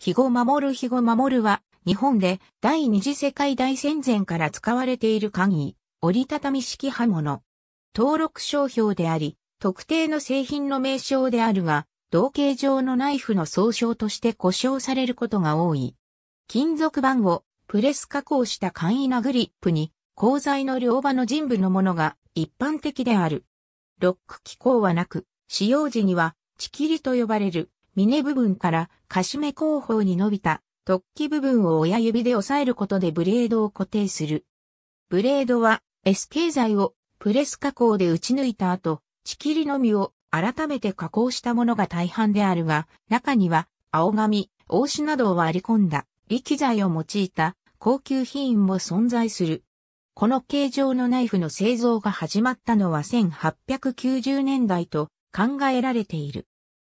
肥後守る肥後守るは、日本で第二次世界大戦前から使われている簡易、折りたたみ式刃物。登録商標であり、特定の製品の名称であるが、同型上のナイフの総称として呼称されることが多い。金属板をプレス加工した簡易なグリップに、鋼材の両刃の人部のものが一般的である。ロック機構はなく、使用時には、チキリと呼ばれる峰部分からカシメ後方に伸びた突起部分を親指で押さえることでブレードを固定する。ブレードは S 形材をプレス加工で打ち抜いた後、仕切りのみを改めて加工したものが大半であるが、中には青紙、大紙などを割り込んだ力材を用いた高級品も存在する。この形状のナイフの製造が始まったのは1890年代と考えられている。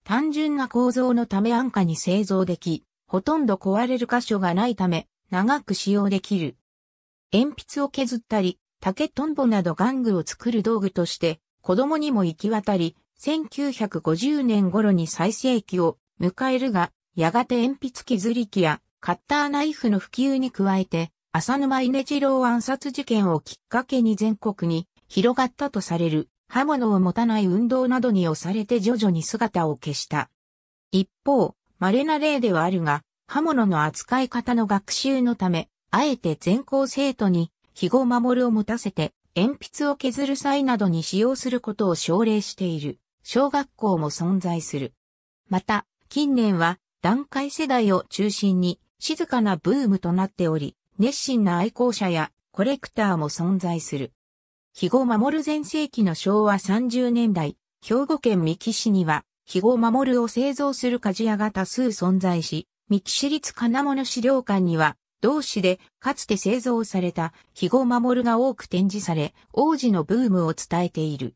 単純な構造のため安価に製造でき、ほとんど壊れる箇所がないため、長く使用できる。鉛筆を削ったり、竹とんぼなど玩具を作る道具として、子供にも行き渡り、1950年頃に最盛期を迎えるが、やがて鉛筆削り機やカッターナイフの普及に加えて、浅沼稲次郎暗殺事件をきっかけに全国に広がったとされる刃物を持たない運動などに押されて徐々に姿を消した。一方、稀な例ではあるが、刃物の扱い方の学習のため、あえて全校生徒に、肥後守を持たせて、鉛筆を削る際などに使用することを奨励している、小学校も存在する。また、近年は、段階世代を中心に、静かなブームとなっており、熱心な愛好者やコレクターも存在する。肥後守全盛期の昭和30年代、兵庫県三木市には、肥後守を製造する鍛冶屋が多数存在し、三木市立金物資料館には、同市でかつて製造された肥後守が多く展示され、王子のブームを伝えている。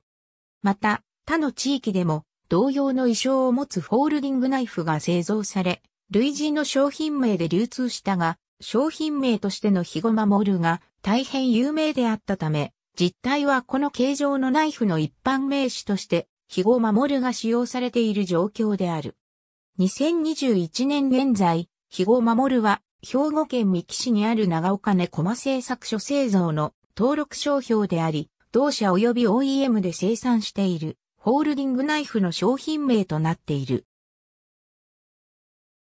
また、他の地域でも、同様の衣装を持つホールディングナイフが製造され、類似の商品名で流通したが、商品名としての肥後守が大変有名であったため、実態はこの形状のナイフの一般名詞として、肥後守が使用されている状況である。2021年現在、肥後守は、兵庫県三木市にある長岡根駒製作所製造の登録商標であり、同社及び OEM で生産している、ホールディングナイフの商品名となっている。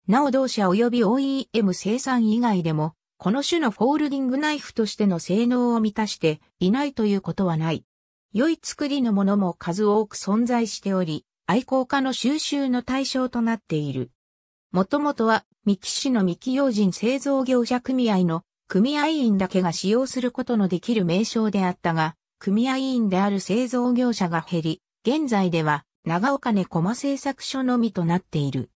なお同社及び OEM 生産以外でも、この種のフォールディングナイフとしての性能を満たしていないということはない。良い作りのものも数多く存在しており、愛好家の収集の対象となっている。もともとは、三木市の三木用人製造業者組合の組合員だけが使用することのできる名称であったが、組合員である製造業者が減り、現在では長岡根駒製作所のみとなっている。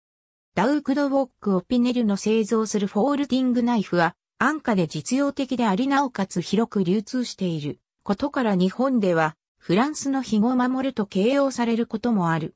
ダウクドウォック・オピネルの製造するフォールディングナイフは、安価で実用的でありなおかつ広く流通していることから日本ではフランスの肥後守ると形容されることもある。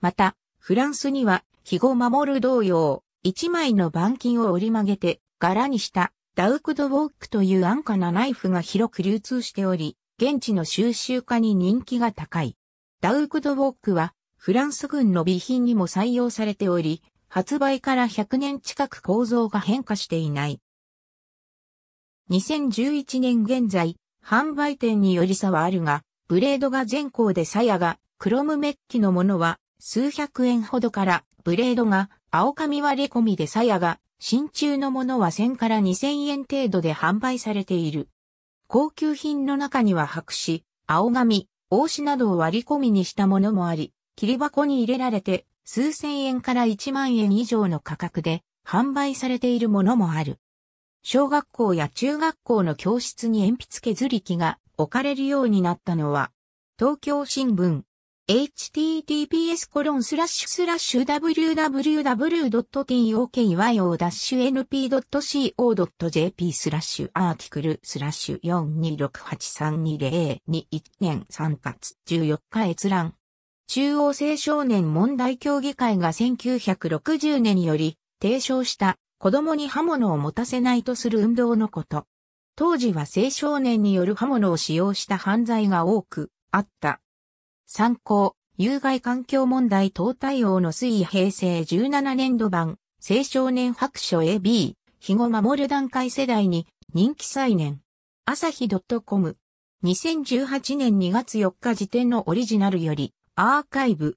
また、フランスには肥後守る同様、一枚の板金を折り曲げて柄にしたダウクドウォークという安価なナイフが広く流通しており、現地の収集家に人気が高い。ダウクドウォークはフランス軍の備品にも採用されており、発売から100年近く構造が変化していない。2011年現在、販売店により差はあるが、ブレードが全校で鞘が、クロムメッキのものは、数百円ほどから、ブレードが、青紙割れ込みで鞘が、真鍮のものは1000から2000円程度で販売されている。高級品の中には白紙、青紙、大紙などを割り込みにしたものもあり、切り箱に入れられて、数千円から1万円以上の価格で販売されているものもある。小学校や中学校の教室に鉛筆削り機が置かれるようになったのは、東京新聞、https コロンスラッシュスラッシュ www.tokyo-np.co.jp スラッシュアーティクルスラッシュ426832021年3月14日閲覧。中央青少年問題協議会が1960年より提唱した子供に刃物を持たせないとする運動のこと。当時は青少年による刃物を使用した犯罪が多くあった。参考、有害環境問題等対応の推移平成17年度版、青少年白書 AB、日後守る段階世代に人気再燃。朝日 .com。2018年2月4日時点のオリジナルより、アーカイブ。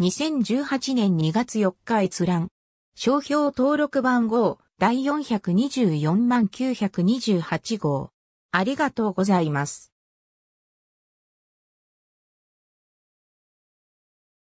2018年2月4日閲覧。商標登録番号第424万928号。ありがとうございます。